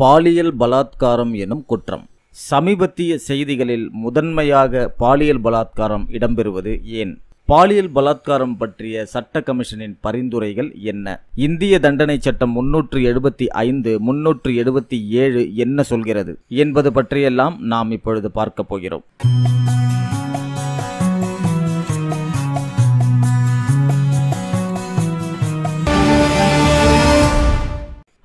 பாலியல் பலாத்காரம் எனும் குற்றம் சமீபத்திய செய்திகளில் முதன்மையாக பாலியல் பலாத்காரம் இடம்பெறுவது ஏன் பாலியல் பலாத்காரம் பற்றிய சட்ட கமிஷனின் பரிந்துரைகள் என்ன இந்திய தண்டனை சட்டம் முன்னூற்று எழுபத்தி ஐந்து முன்னூற்று எழுபத்தி ஏழு என்ன சொல்கிறது என்பது பற்றியெல்லாம் நாம் இப்பொழுது பார்க்கப் போகிறோம்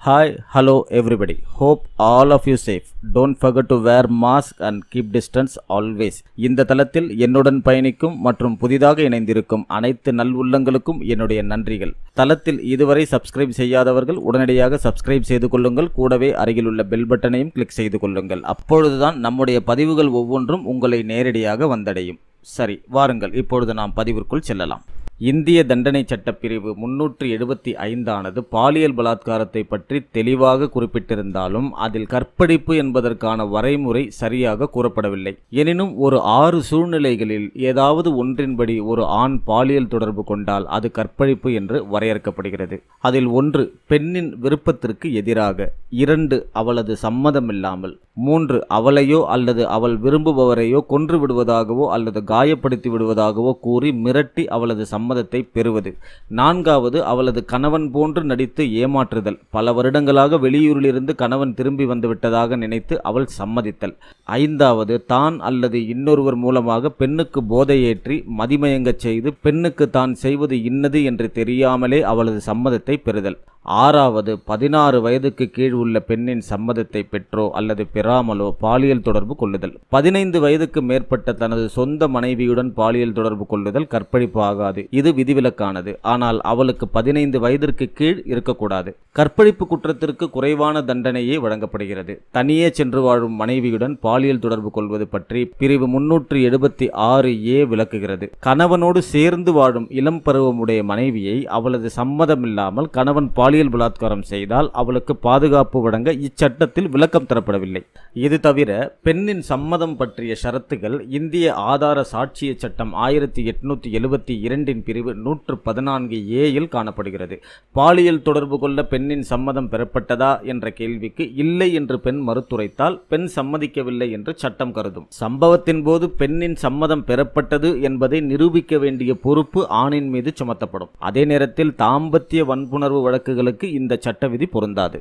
hi hello everybody hope all of you safe don't forget to wear mask and keep distance always இந்த தளத்தில் என்னுடன் பயணிக்கும் மற்றும் புதிதாக இணைந்திருக்கும் அனைத்து நல்வுள்ளங்களுக்கும் என்னுடைய நன்றிகள் தளத்தில் இதுவரை சப்ஸ்கிரைப் செய்யாதவர்கள் உடனடியாக சப்ஸ்கிரைப் செய்து கொள்ளுங்கள் கூடவே அருகில் உள்ள பெல் பட்டனையும் கிளிக் செய்து கொள்ளுங்கள் அப்பொழுதுதான் நம்முடைய பதிவுகள் ஒவ்வொன்றும் உங்களை நேரடியாக வந்தடையும் சரி வாருங்கள் இப்பொழுது நாம் பதிவிற்குள் செல்லலாம் இந்திய தண்டனை சட்டப்பிரிவு முன்னூற்று எழுபத்தி ஐந்தானது பாலியல் பலாத்காரத்தை பற்றி தெளிவாக குறிப்பிட்டிருந்தாலும் அதில் கற்பழிப்பு என்பதற்கான வரைமுறை சரியாக கூறப்படவில்லை எனினும் ஒரு ஆறு சூழ்நிலைகளில் ஏதாவது ஒன்றின்படி ஒரு ஆண் பாலியல் தொடர்பு கொண்டால் அது கற்பழிப்பு என்று வரையறுக்கப்படுகிறது அதில் ஒன்று பெண்ணின் விருப்பத்திற்கு எதிராக இரண்டு அவளது சம்மதமில்லாமல் மூன்று அவளையோ அல்லது அவள் விரும்புபவரையோ கொன்று விடுவதாகவோ அல்லது காயப்படுத்தி விடுவதாகவோ கூறி மிரட்டி அவளது சம்ம சம்மதத்தை பெறுவது நான்காவது அவளது கணவன் போன்று நடித்து ஏமாற்றுதல் பல வருடங்களாக வெளியூரிலிருந்து கணவன் திரும்பி வந்துவிட்டதாக நினைத்து அவள் சம்மதித்தல் ஐந்தாவது தான் அல்லது இன்னொருவர் மூலமாக பெண்ணுக்கு போதையேற்றி மதிமயங்கச் செய்து பெண்ணுக்கு தான் செய்வது இன்னது என்று தெரியாமலே அவளது சம்மதத்தை பெறுதல் ஆறாவது பதினாறு வயதுக்கு கீழ் உள்ள பெண்ணின் சம்மதத்தை பெற்றோ அல்லது பெறாமலோ பாலியல் தொடர்பு கொள்ளுதல் பதினைந்து வயதுக்கு மேற்பட்ட தனது சொந்த மனைவியுடன் பாலியல் தொடர்பு கொள்ளுதல் கற்பழிப்பு ஆகாது இது விதிவிலக்கானது ஆனால் அவளுக்கு பதினைந்து வயதிற்கு கீழ் இருக்கக்கூடாது கற்பழிப்பு குற்றத்திற்கு குறைவான தண்டனையே வழங்கப்படுகிறது தனியே சென்று வாழும் மனைவியுடன் பாலியல் தொடர்பு கொள்வது பற்றி பிரிவு முன்னூற்று எழுபத்தி ஆறு ஏ விளக்குகிறது கணவனோடு சேர்ந்து வாழும் இளம் பருவமுடைய மனைவியை அவளது சம்மதமில்லாமல் கணவன் பாலியல் பலாத்காரம் செய்தால் அவளுக்கு பாதுகாப்பு வழங்க இச்சட்டத்தில் விளக்கம் தரப்படவில்லை இது தவிர பெண்ணின் சம்மதம் பற்றிய ஷரத்துகள் இந்திய ஆதார சாட்சிய சட்டம் ஆயிரத்தி எட்நூத்தி எழுபத்தி இரண்டின் பிரிவு நூற்று பதினான்கு ஏயில் காணப்படுகிறது பாலியல் தொடர்பு கொள்ள பெண்ணின் சம்மதம் பெறப்பட்டதா என்ற கேள்விக்கு இல்லை என்று பெண் மறுத்துரைத்தால் பெண் சம்மதிக்கவில்லை என்று சட்டம் கருதும் சம்பவத்தின் போது பெண்ணின் சம்மதம் பெறப்பட்டது என்பதை நிரூபிக்க வேண்டிய பொறுப்பு ஆணின் மீது சுமத்தப்படும் அதே நேரத்தில் தாம்பத்திய வன்புணர்வு வழக்குகளுக்கு இந்த சட்ட விதி பொருந்தாது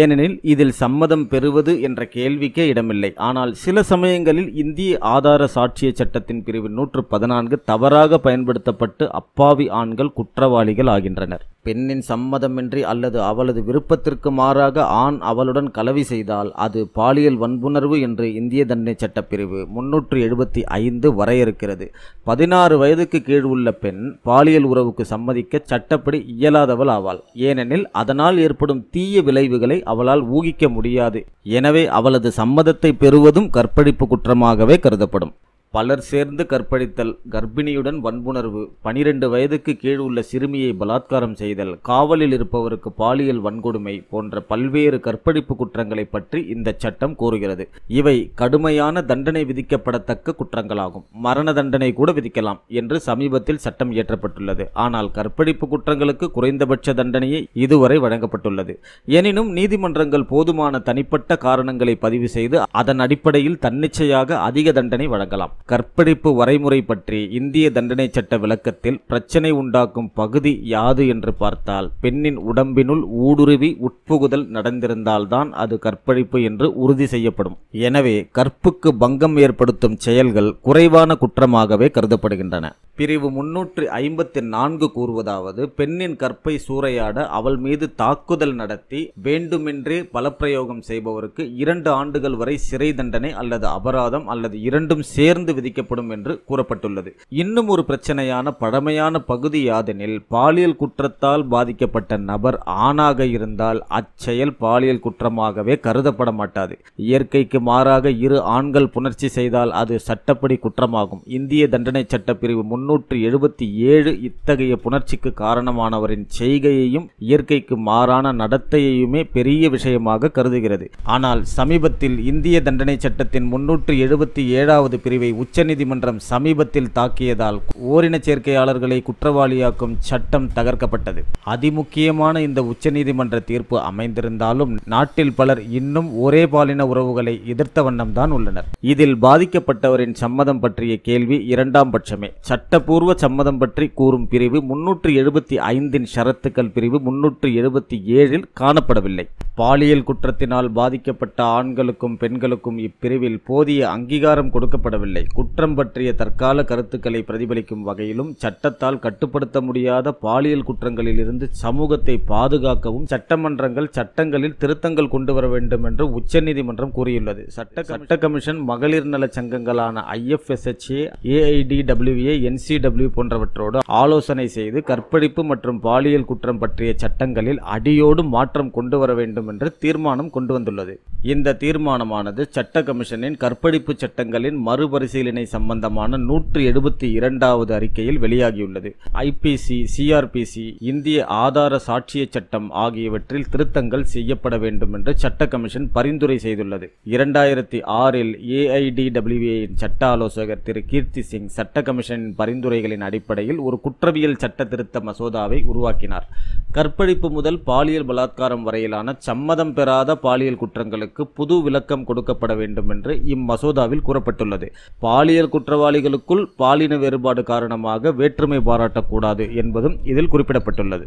ஏனெனில் இதில் சம்மதம் பெறுவது என்ற கேள்விக்கே இடமில்லை ஆனால் சில சமயங்களில் இந்திய ஆதார சாட்சிய சட்டத்தின் பிரிவு நூற்று பதினான்கு தவறாக பயன்படுத்தப்பட்டு அப்பாவி ஆண்கள் குற்றவாளிகள் ஆகின்றனர் பெண்ணின் சம்மதமின்றி அல்லது அவளது விருப்பத்திற்கு மாறாக ஆண் அவளுடன் கலவி செய்தால் அது பாலியல் வன்புணர்வு என்று இந்திய தண்டனை சட்டப்பிரிவு முன்னூற்று எழுபத்தி ஐந்து வரையறுக்கிறது பதினாறு வயதுக்கு கீழ் உள்ள பெண் பாலியல் உறவுக்கு சம்மதிக்க சட்டப்படி இயலாதவள் ஆவாள் ஏனெனில் அதனால் ஏற்படும் தீய விளைவுகளை அவளால் ஊகிக்க முடியாது எனவே அவளது சம்மதத்தை பெறுவதும் கற்பழிப்பு குற்றமாகவே கருதப்படும் பலர் சேர்ந்து கற்பழித்தல் கர்ப்பிணியுடன் வன்புணர்வு பனிரெண்டு வயதுக்கு கீழ் உள்ள சிறுமியை பலாத்காரம் செய்தல் காவலில் இருப்பவருக்கு பாலியல் வன்கொடுமை போன்ற பல்வேறு கற்பழிப்பு குற்றங்களை பற்றி இந்த சட்டம் கூறுகிறது இவை கடுமையான தண்டனை விதிக்கப்படத்தக்க குற்றங்களாகும் மரண தண்டனை கூட விதிக்கலாம் என்று சமீபத்தில் சட்டம் இயற்றப்பட்டுள்ளது ஆனால் கற்பழிப்பு குற்றங்களுக்கு குறைந்தபட்ச தண்டனையை இதுவரை வழங்கப்பட்டுள்ளது எனினும் நீதிமன்றங்கள் போதுமான தனிப்பட்ட காரணங்களை பதிவு செய்து அதன் அடிப்படையில் தன்னிச்சையாக அதிக தண்டனை வழங்கலாம் கற்பழிப்பு வரைமுறை பற்றி இந்திய தண்டனை சட்ட விளக்கத்தில் பிரச்சனை உண்டாக்கும் பகுதி யாது என்று பார்த்தால் பெண்ணின் உடம்பினுள் ஊடுருவி உட்புகுதல் நடந்திருந்தால்தான் அது கற்பழிப்பு என்று உறுதி செய்யப்படும் எனவே கற்புக்கு பங்கம் ஏற்படுத்தும் செயல்கள் குறைவான குற்றமாகவே கருதப்படுகின்றன பிரிவு முன்னூற்று ஐம்பத்தி நான்கு கூறுவதாவது பெண்ணின் கற்பை சூறையாட அவள் மீது தாக்குதல் நடத்தி வேண்டுமென்றே பலப்பிரயோகம் செய்பவருக்கு இரண்டு ஆண்டுகள் வரை சிறை தண்டனை அல்லது அபராதம் அல்லது இரண்டும் சேர்ந்து விதிக்கப்படும் என்று கூறப்பட்டுள்ளது இன்னும் ஒரு பிரச்சனையான பழமையான பகுதி யாதெனில் பாலியல் குற்றத்தால் பாதிக்கப்பட்ட நபர் ஆணாக இருந்தால் அச்செயல் பாலியல் குற்றமாகவே கருதப்பட மாட்டாது இயற்கைக்கு மாறாக இரு ஆண்கள் புணர்ச்சி செய்தால் அது சட்டப்படி குற்றமாகும் இந்திய தண்டனை சட்ட பிரிவு முன் முன்னூற்று எழுபத்தி ஏழு இத்தகைய புணர்ச்சிக்கு காரணமானவரின் செய்கையையும் இயற்கைக்கு மாறான நடத்தையுமே பெரிய விஷயமாக கருதுகிறது ஆனால் சமீபத்தில் இந்திய தண்டனை சட்டத்தின் முன்னூற்று எழுபத்தி ஏழாவது பிரிவை உச்சநீதிமன்றம் சமீபத்தில் தாக்கியதால் ஓரின சேர்க்கையாளர்களை குற்றவாளியாக்கும் சட்டம் தகர்க்கப்பட்டது அதிமுக்கியமான இந்த உச்சநீதிமன்ற தீர்ப்பு அமைந்திருந்தாலும் நாட்டில் பலர் இன்னும் ஒரே பாலின உறவுகளை எதிர்த்த வண்ணம்தான் உள்ளனர் இதில் பாதிக்கப்பட்டவரின் சம்மதம் பற்றிய கேள்வி இரண்டாம் பட்சமே சட்ட சட்டப்பூர்வ சம்மதம் பற்றி கூறும் பிரிவு முன்னூற்றி எழுபத்தி ஐந்தின் ஷரத்துக்கள் பிரிவு முன்னூற்றி எழுபத்தி ஏழில் காணப்படவில்லை பாலியல் குற்றத்தினால் பாதிக்கப்பட்ட ஆண்களுக்கும் பெண்களுக்கும் இப்பிரிவில் போதிய அங்கீகாரம் கொடுக்கப்படவில்லை குற்றம் பற்றிய தற்கால கருத்துக்களை பிரதிபலிக்கும் வகையிலும் சட்டத்தால் கட்டுப்படுத்த முடியாத பாலியல் குற்றங்களில் இருந்து சமூகத்தை பாதுகாக்கவும் சட்டமன்றங்கள் சட்டங்களில் திருத்தங்கள் கொண்டு வர வேண்டும் என்று உச்சநீதிமன்றம் கூறியுள்ளது சட்ட சட்ட கமிஷன் மகளிர் நல சங்கங்களான ஐஎஃப்எஸ்ஹெச்ஏ ஏஐடிடபிள்யூஏ என் என்சிடபிள்யூ போன்றவற்றோடு ஆலோசனை செய்து கற்பழிப்பு மற்றும் பாலியல் குற்றம் பற்றிய சட்டங்களில் அடியோடு மாற்றம் கொண்டு வர வேண்டும் என்று தீர்மானம் கொண்டு வந்துள்ளது இந்த தீர்மானமானது சட்ட கமிஷனின் கற்பழிப்பு சட்டங்களின் மறுபரிசீலனை சம்பந்தமான நூற்றி எழுபத்தி இரண்டாவது அறிக்கையில் வெளியாகியுள்ளது ஐபிசி சிஆர்பிசி இந்திய ஆதார சாட்சிய சட்டம் ஆகியவற்றில் திருத்தங்கள் செய்யப்பட வேண்டும் என்று சட்ட கமிஷன் பரிந்துரை செய்துள்ளது இரண்டாயிரத்தி ஆறில் ஏஐடிடபிள்யூஏயின் சட்ட ஆலோசகர் திரு கீர்த்தி சிங் சட்ட கமிஷனின் பரிந்துரைகளின் அடிப்படையில் ஒரு குற்றவியல் சட்ட திருத்த மசோதாவை உருவாக்கினார் கற்பழிப்பு முதல் பாலியல் பலாத்காரம் வரையிலான சம்மதம் பெறாத பாலியல் குற்றங்களுக்கு சட்டத்திற்கு புது விளக்கம் கொடுக்கப்பட வேண்டும் என்று இம்மசோதாவில் கூறப்பட்டுள்ளது பாலியல் குற்றவாளிகளுக்குள் பாலின வேறுபாடு காரணமாக வேற்றுமை பாராட்டக்கூடாது என்பதும் இதில் குறிப்பிடப்பட்டுள்ளது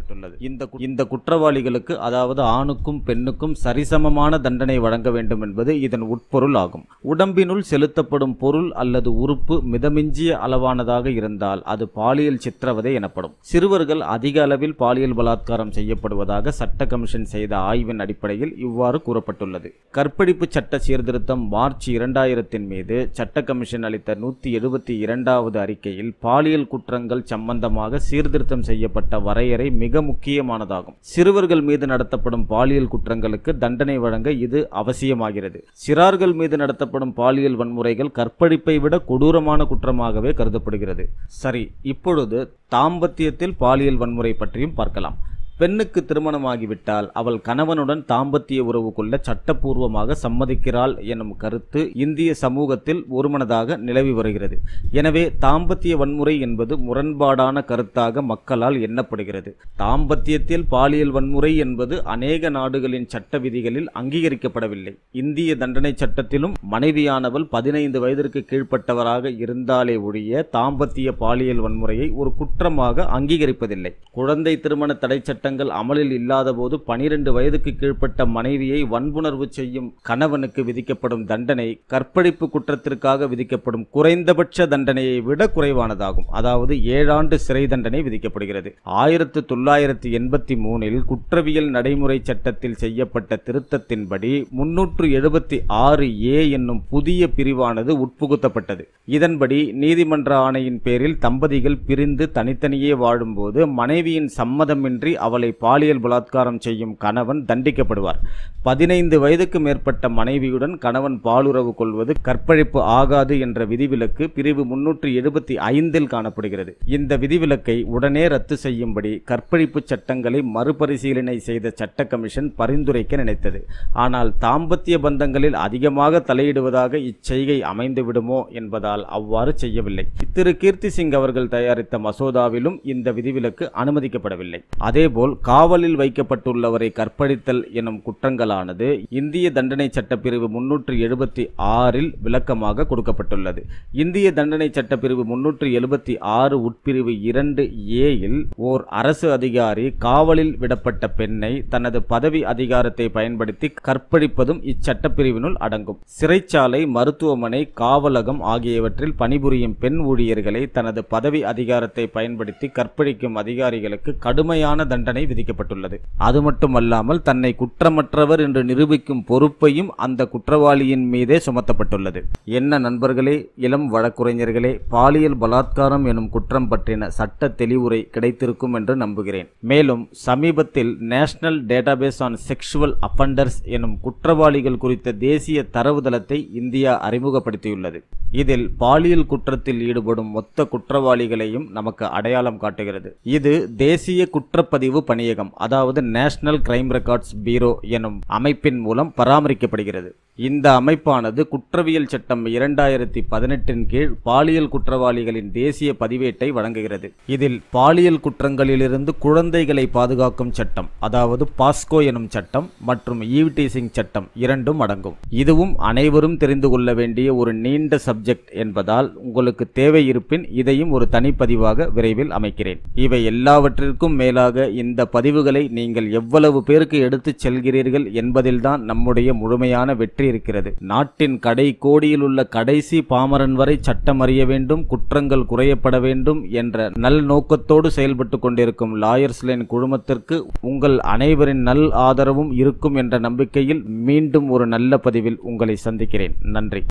இந்த இந்த குற்றவாளிகளுக்கு அதாவது ஆணுக்கும் பெண்ணுக்கும் சரிசமமான தண்டனை வழங்க வேண்டும் என்பது இதன் உட்பொருள் ஆகும் உடம்பினுள் செலுத்தப்படும் பொருள் அல்லது உறுப்பு மிதமிஞ்சிய அளவானதாக இருந்தால் அது பாலியல் சித்திரவதை எனப்படும் சிறுவர்கள் அதிக அளவில் பாலியல் பலாத்காரம் செய்யப்படுவதாக சட்ட கமிஷன் செய்த ஆய்வின் அடிப்படையில் இவ்வாறு கூறப்பட்டுள்ளது கற்பழிப்பு சட்ட சீர்திருத்தம் மார்ச் இரண்டாயிரத்தின் மீது சட்ட கமிஷன் அளித்த நூற்றி எழுபத்தி இரண்டாவது அறிக்கையில் பாலியல் குற்றங்கள் சம்பந்தமாக சீர்திருத்தம் செய்யப்பட்ட வரையறை மிக முக்கியமானதாகும் சிறுவர்கள் மீது நடத்தப்படும் பாலியல் குற்றங்களுக்கு தண்டனை வழங்க இது அவசியமாகிறது சிறார்கள் மீது நடத்தப்படும் பாலியல் வன்முறைகள் கற்பழிப்பை விட கொடூரமான குற்றமாகவே கருதப்படுகிறது சரி இப்பொழுது தாம்பத்தியத்தில் பாலியல் வன்முறை பற்றியும் பார்க்கலாம் பெண்ணுக்கு திருமணமாகிவிட்டால் அவள் கணவனுடன் தாம்பத்திய உறவு கொள்ள சட்டப்பூர்வமாக சம்மதிக்கிறாள் எனும் கருத்து இந்திய சமூகத்தில் ஒருமனதாக நிலவி வருகிறது எனவே தாம்பத்திய வன்முறை என்பது முரண்பாடான கருத்தாக மக்களால் எண்ணப்படுகிறது தாம்பத்தியத்தில் பாலியல் வன்முறை என்பது அநேக நாடுகளின் சட்ட விதிகளில் அங்கீகரிக்கப்படவில்லை இந்திய தண்டனை சட்டத்திலும் மனைவியானவள் பதினைந்து வயதிற்கு கீழ்ப்பட்டவராக இருந்தாலே ஒழிய தாம்பத்திய பாலியல் வன்முறையை ஒரு குற்றமாக அங்கீகரிப்பதில்லை குழந்தை திருமண தடை சட்ட சட்டங்கள் அமலில் இல்லாதபோது பனிரெண்டு வயதுக்கு கீழ்ப்பட்ட மனைவியை வன்புணர்வு செய்யும் கணவனுக்கு விதிக்கப்படும் தண்டனை கற்பழிப்பு குற்றத்திற்காக விதிக்கப்படும் குறைந்தபட்ச தண்டனையை விட குறைவானதாகும் அதாவது ஏழாண்டு சிறை தண்டனை விதிக்கப்படுகிறது ஆயிரத்து தொள்ளாயிரத்தி எண்பத்தி மூணில் குற்றவியல் நடைமுறை சட்டத்தில் செய்யப்பட்ட திருத்தத்தின்படி முன்னூற்று எழுபத்தி ஆறு ஏ என்னும் புதிய பிரிவானது உட்புகுத்தப்பட்டது இதன்படி நீதிமன்ற ஆணையின் பேரில் தம்பதிகள் பிரிந்து தனித்தனியே வாழும்போது மனைவியின் சம்மதமின்றி அவர் அவளை பாலியல் பலாத்காரம் செய்யும் கணவன் தண்டிக்கப்படுவார் பதினைந்து வயதுக்கு மேற்பட்ட மனைவியுடன் கணவன் பாலுறவு கொள்வது கற்பழிப்பு ஆகாது என்ற விதிவிலக்கு பிரிவு முன்னூற்றி எழுபத்தி ஐந்தில் காணப்படுகிறது இந்த விதிவிலக்கை உடனே ரத்து செய்யும்படி கற்பழிப்பு சட்டங்களை மறுபரிசீலனை செய்த சட்ட கமிஷன் பரிந்துரைக்க நினைத்தது ஆனால் தாம்பத்திய பந்தங்களில் அதிகமாக தலையிடுவதாக இச்செய்கை அமைந்துவிடுமோ என்பதால் அவ்வாறு செய்யவில்லை திரு கீர்த்தி சிங் அவர்கள் தயாரித்த மசோதாவிலும் இந்த விதிவிலக்கு அனுமதிக்கப்படவில்லை அதேபோல் போல் காவலில் வைக்கப்பட்டுள்ளவரை கற்பழித்தல் எனும் குற்றங்களானது இந்திய தண்டனை சட்டப்பிரிவு முன்னூற்று எழுபத்தி ஆறில் விளக்கமாக கொடுக்கப்பட்டுள்ளது இந்திய தண்டனை சட்டப்பிரிவு முன்னூற்று எழுபத்தி ஆறு உட்பிரிவு இரண்டு ஏயில் ஓர் அரசு அதிகாரி காவலில் விடப்பட்ட பெண்ணை தனது பதவி அதிகாரத்தை பயன்படுத்தி கற்பழிப்பதும் இச்சட்டப்பிரிவினுள் அடங்கும் சிறைச்சாலை மருத்துவமனை காவலகம் ஆகியவற்றில் பணிபுரியும் பெண் ஊழியர்களை தனது பதவி அதிகாரத்தை பயன்படுத்தி கற்பழிக்கும் அதிகாரிகளுக்கு கடுமையான தண்டனை தண்டனை விதிக்கப்பட்டுள்ளது அது மட்டுமல்லாமல் தன்னை குற்றமற்றவர் என்று நிரூபிக்கும் பொறுப்பையும் அந்த குற்றவாளியின் மீதே சுமத்தப்பட்டுள்ளது என்ன நண்பர்களே இளம் வழக்குரைஞர்களே பாலியல் பலாத்காரம் எனும் குற்றம் பற்றின சட்ட தெளிவுரை கிடைத்திருக்கும் என்று நம்புகிறேன் மேலும் சமீபத்தில் national database on sexual offenders எனும் குற்றவாளிகள் குறித்த தேசிய தரவுதளத்தை இந்தியா அறிமுகப்படுத்தியுள்ளது இதில் பாலியல் குற்றத்தில் ஈடுபடும் மொத்த குற்றவாளிகளையும் நமக்கு அடையாளம் காட்டுகிறது இது தேசிய குற்றப்பதிவு பணியகம் அதாவது நேஷனல் கிரைம் ரெக்கார்ட்ஸ் பீரோ எனும் அமைப்பின் மூலம் பராமரிக்கப்படுகிறது இந்த அமைப்பானது குற்றவியல் சட்டம் இரண்டாயிரத்தி பதினெட்டின் கீழ் பாலியல் குற்றவாளிகளின் தேசிய பதிவேட்டை வழங்குகிறது இதில் பாலியல் குற்றங்களிலிருந்து குழந்தைகளை பாதுகாக்கும் சட்டம் அதாவது பாஸ்கோ எனும் சட்டம் மற்றும் ஈவிடிசிங் சட்டம் இரண்டும் அடங்கும் இதுவும் அனைவரும் தெரிந்து கொள்ள வேண்டிய ஒரு நீண்ட சப்ஜெக்ட் என்பதால் உங்களுக்கு தேவை இருப்பின் இதையும் ஒரு தனிப்பதிவாக விரைவில் அமைக்கிறேன் இவை எல்லாவற்றிற்கும் மேலாக இந்த பதிவுகளை நீங்கள் எவ்வளவு பேருக்கு எடுத்து செல்கிறீர்கள் என்பதில்தான் நம்முடைய முழுமையான வெற்றி இருக்கிறது நாட்டின் கடை கோடியில் உள்ள கடைசி பாமரன் வரை சட்டம் அறிய வேண்டும் குற்றங்கள் குறையப்பட வேண்டும் என்ற நல் நோக்கத்தோடு செயல்பட்டு கொண்டிருக்கும் லாயர்ஸ் லைன் குழுமத்திற்கு உங்கள் அனைவரின் நல் ஆதரவும் இருக்கும் என்ற நம்பிக்கையில் மீண்டும் ஒரு நல்ல பதிவில் உங்களை சந்திக்கிறேன் நன்றி